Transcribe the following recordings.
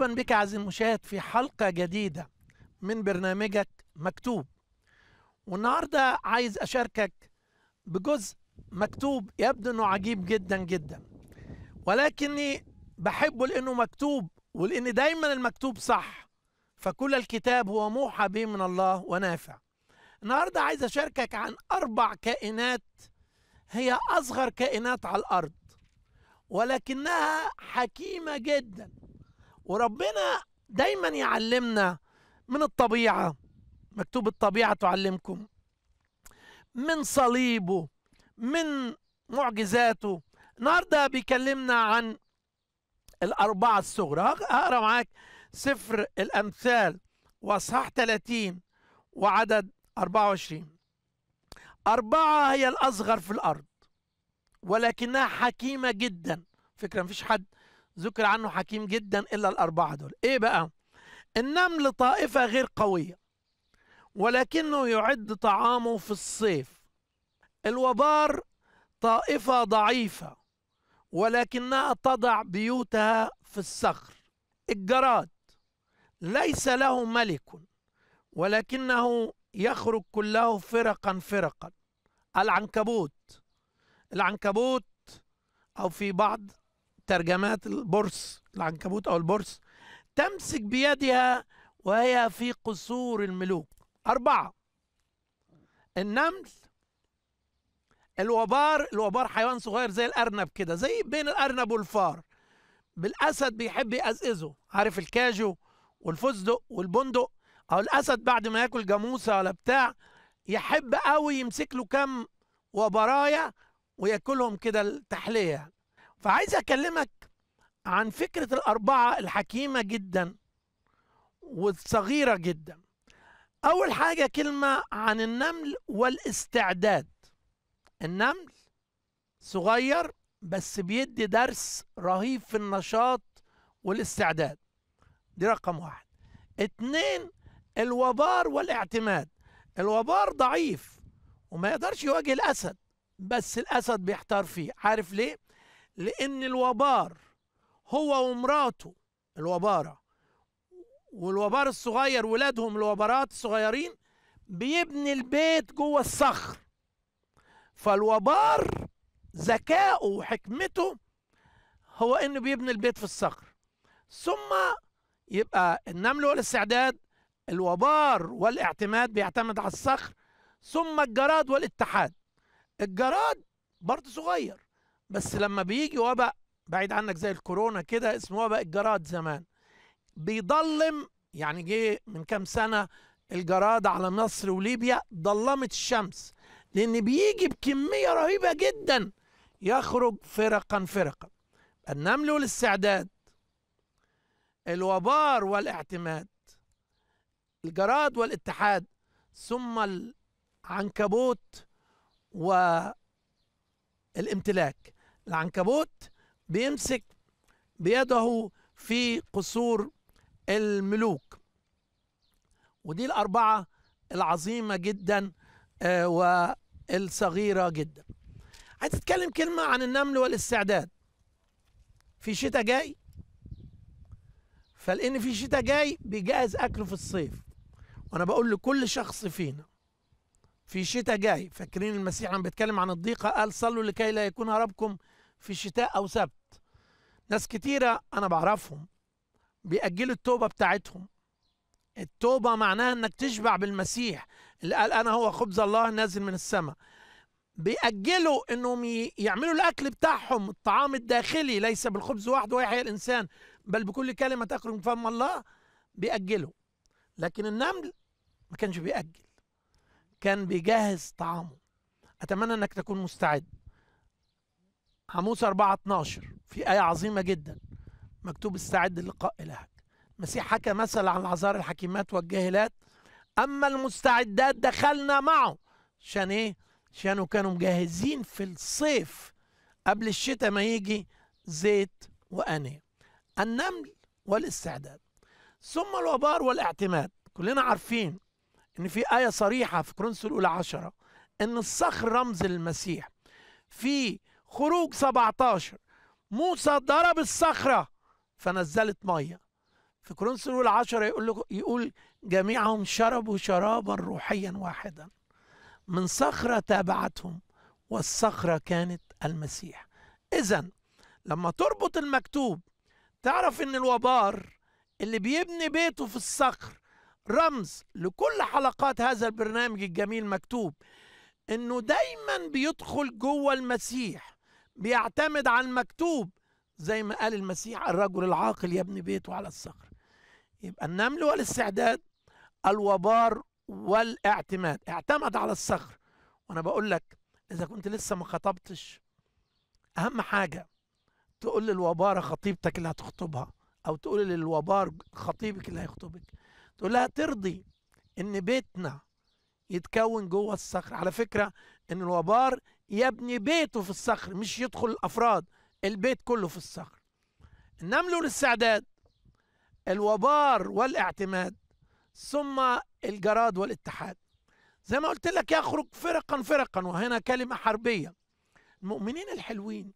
مرحبا بك عزيزي المشاهد في حلقة جديدة من برنامجك مكتوب والنهاردة عايز أشاركك بجزء مكتوب يبدو أنه عجيب جدا جدا ولكني بحبه لأنه مكتوب ولأن دايما المكتوب صح فكل الكتاب هو موحى به من الله ونافع النهاردة عايز أشاركك عن أربع كائنات هي أصغر كائنات على الأرض ولكنها حكيمة جداً وربنا دايما يعلمنا من الطبيعة مكتوب الطبيعة تعلمكم من صليبه من معجزاته النهارده بيكلمنا عن الأربعة الصغرى هقرا معاك سفر الأمثال وأصحاح 30 وعدد 24 أربعة هي الأصغر في الأرض ولكنها حكيمة جدا فكرة مفيش حد ذكر عنه حكيم جدا إلا الأربعة دول إيه بقى النمل طائفة غير قوية ولكنه يعد طعامه في الصيف الوبار طائفة ضعيفة ولكنها تضع بيوتها في الصخر الجراد ليس له ملك ولكنه يخرج كله فرقا فرقا العنكبوت العنكبوت أو في بعض ترجمات البرص العنكبوت أو البرص تمسك بيدها وهي في قصور الملوك أربعة النمل الوبار الوبار حيوان صغير زي الأرنب كده زي بين الأرنب والفار بالأسد بيحب يأزئزه عارف الكاجو والفستق والبندق أو الأسد بعد ما ياكل جاموسة ولا بتاع يحب قوي يمسك له كم وبرايا وياكلهم كده التحلية فعايز اكلمك عن فكره الاربعه الحكيمه جدا والصغيره جدا اول حاجه كلمه عن النمل والاستعداد النمل صغير بس بيدي درس رهيب في النشاط والاستعداد دي رقم واحد اتنين الوبار والاعتماد الوبار ضعيف وما يقدرش يواجه الاسد بس الاسد بيحتار فيه عارف ليه لأن الوبار هو ومراته الوبارة والوبار الصغير ولادهم الوبارات الصغيرين بيبني البيت جوه الصخر فالوبار ذكائه وحكمته هو انه بيبني البيت في الصخر ثم يبقى النمل والاستعداد الوبار والاعتماد بيعتمد على الصخر ثم الجراد والاتحاد الجراد برضه صغير بس لما بيجي وباء بعيد عنك زي الكورونا كده اسمه وباء الجراد زمان بيضلم يعني جه من كام سنه الجراد على مصر وليبيا ضلمت الشمس لان بيجي بكميه رهيبه جدا يخرج فرقا فرقا النمل والاستعداد الوبار والاعتماد الجراد والاتحاد ثم العنكبوت والامتلاك العنكبوت بيمسك بيده في قصور الملوك ودي الأربعة العظيمة جدا آه، والصغيرة جدا عايز تتكلم كلمة عن النمل والاستعداد في شتاء جاي فلان في شتاء جاي بيجهز اكله في الصيف وانا بقول لكل شخص فينا في شتاء جاي فاكرين المسيح لما بيتكلم عن الضيقه قال صلوا لكي لا يكون هربكم في شتاء أو سبت ناس كتيرة أنا بعرفهم بيأجلوا التوبة بتاعتهم التوبة معناها إنك تشبع بالمسيح اللي قال أنا هو خبز الله نازل من السماء بيأجلوا إنهم يعملوا الأكل بتاعهم الطعام الداخلي ليس بالخبز وحده ويحيى الإنسان بل بكل كلمة تخرج من فم الله بيأجلوا لكن النمل ما كانش بيأجل كان بيجهز طعامه أتمنى أنك تكون مستعد عموس 4 12 في آية عظيمة جدا مكتوب استعد للقاء إلهك المسيح حكى مثل عن العذار الحكيمات والجاهلات أما المستعدات دخلنا معه عشان إيه؟ عشان كانوا مجهزين في الصيف قبل الشتاء ما يجي زيت وأنية النمل والاستعداد ثم الوبار والاعتماد كلنا عارفين ان في آية صريحة في كرونس الأولى عشرة ان الصخر رمز للمسيح في خروج 17 موسى ضرب الصخرة فنزلت مية في كورنثوس الأولى 10 يقول لكم يقول جميعهم شربوا شرابا روحيا واحدا من صخرة تابعتهم والصخرة كانت المسيح إذا لما تربط المكتوب تعرف إن الوبار اللي بيبني بيته في الصخر رمز لكل حلقات هذا البرنامج الجميل مكتوب إنه دايما بيدخل جوه المسيح بيعتمد على المكتوب زي ما قال المسيح الرجل العاقل يبني بيته على الصخر يبقى النمل والاستعداد الوبار والاعتماد اعتمد على الصخر وانا بقول لك اذا كنت لسه ما خطبتش اهم حاجه تقول للوباره خطيبتك اللي هتخطبها او تقول للوبار خطيبك اللي هيخطبك تقول لها ترضي ان بيتنا يتكون جوه الصخر على فكره ان الوبار يبني بيته في الصخر مش يدخل الافراد البيت كله في الصخر نمله للاستعداد الوبار والاعتماد ثم الجراد والاتحاد زي ما قلت لك يخرج فرقا فرقا وهنا كلمة حربية المؤمنين الحلوين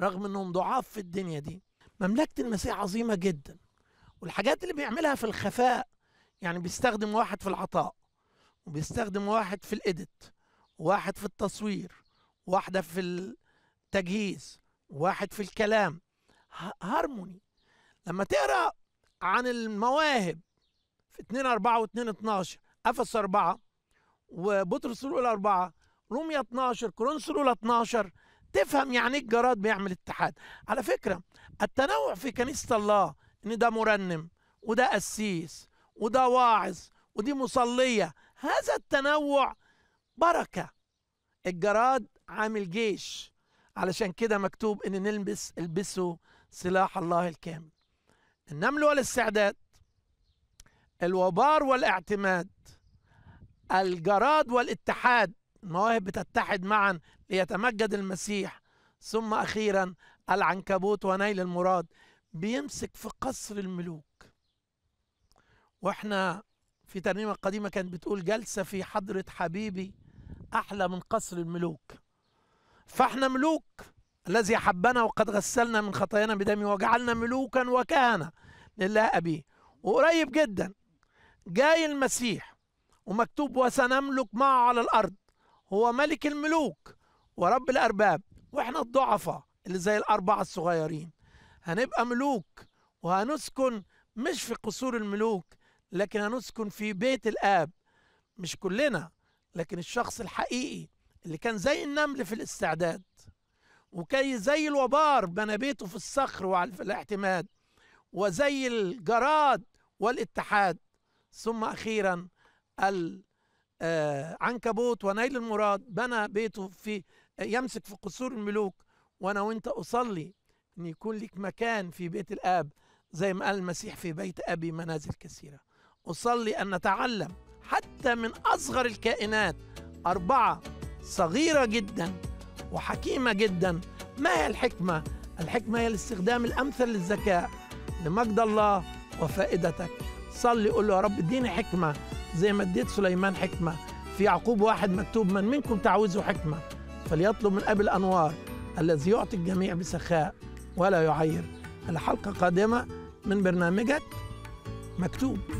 رغم انهم ضعاف في الدنيا دي مملكة المسيح عظيمة جدا والحاجات اللي بيعملها في الخفاء يعني بيستخدم واحد في العطاء وبيستخدم واحد في الإدت واحد في التصوير واحدة في التجهيز واحد في الكلام هارموني لما تقرا عن المواهب في 2 4 و 2 12 افس 4 وبطرس الاولى 4 روميا 12 كورنثوس الاولى 12 تفهم يعني ايه الجراد بيعمل اتحاد على فكره التنوع في كنيسه الله ان ده مرنم وده قسيس وده واعظ ودي مصليه هذا التنوع بركة الجراد عامل جيش علشان كده مكتوب ان نلبس البسوا سلاح الله الكامل النمل والاستعداد الوبار والاعتماد الجراد والاتحاد المواهب بتتحد معا ليتمجد المسيح ثم اخيرا العنكبوت ونيل المراد بيمسك في قصر الملوك واحنا في ترنيمه قديمه كانت بتقول جلسه في حضره حبيبي أحلى من قصر الملوك فاحنا ملوك الذي أحبنا وقد غسلنا من خطايانا بدمه وجعلنا ملوكا وكهنة لله أبيه وقريب جدا جاي المسيح ومكتوب وسنملك معه على الأرض هو ملك الملوك ورب الأرباب وإحنا الضعفاء اللي زي الأربعة الصغيرين هنبقى ملوك وهنسكن مش في قصور الملوك لكن هنسكن في بيت الآب مش كلنا لكن الشخص الحقيقي اللي كان زي النمل في الاستعداد وكان زي الوبار بنى بيته في الصخر وعلى الاعتماد وزي الجراد والاتحاد ثم أخيرا العنكبوت آه، ونيل المراد بنى بيته في يمسك في قصور الملوك وأنا وأنت أصلي أن يكون لك مكان في بيت الآب زي ما قال المسيح في بيت أبي منازل كثيرة أصلي أن نتعلم حتى من أصغر الكائنات أربعة صغيرة جدا وحكيمة جدا ما هي الحكمة؟ الحكمة هي الاستخدام الأمثل للذكاء لمجد الله وفائدتك صلي قول له يا رب اديني حكمة زي ما اديت سليمان حكمة في يعقوب واحد مكتوب من منكم تعوزه حكمة فليطلب من أبي الأنوار الذي يعطي الجميع بسخاء ولا يعير الحلقة قادمة من برنامجك مكتوب